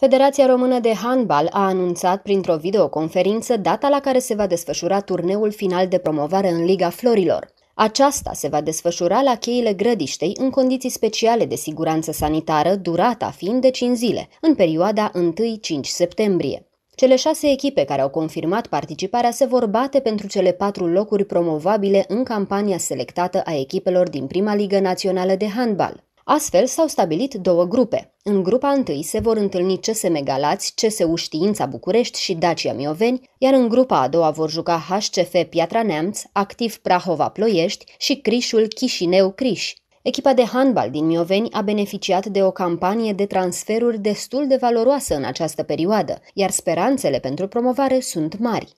Federația Română de Handbal a anunțat printr-o videoconferință data la care se va desfășura turneul final de promovare în Liga Florilor. Aceasta se va desfășura la cheile grădiștei în condiții speciale de siguranță sanitară, durata fiind de 5 zile, în perioada 1-5 septembrie. Cele șase echipe care au confirmat participarea se vor bate pentru cele patru locuri promovabile în campania selectată a echipelor din Prima Ligă Națională de Handbal. Astfel s-au stabilit două grupe. În grupa întâi se vor întâlni CSM Galați, CSU Știința București și Dacia Mioveni, iar în grupa a doua vor juca HCF Piatra Neamț, Activ Prahova Ploiești și Crișul Chișineu Criș. Echipa de handbal din Mioveni a beneficiat de o campanie de transferuri destul de valoroasă în această perioadă, iar speranțele pentru promovare sunt mari.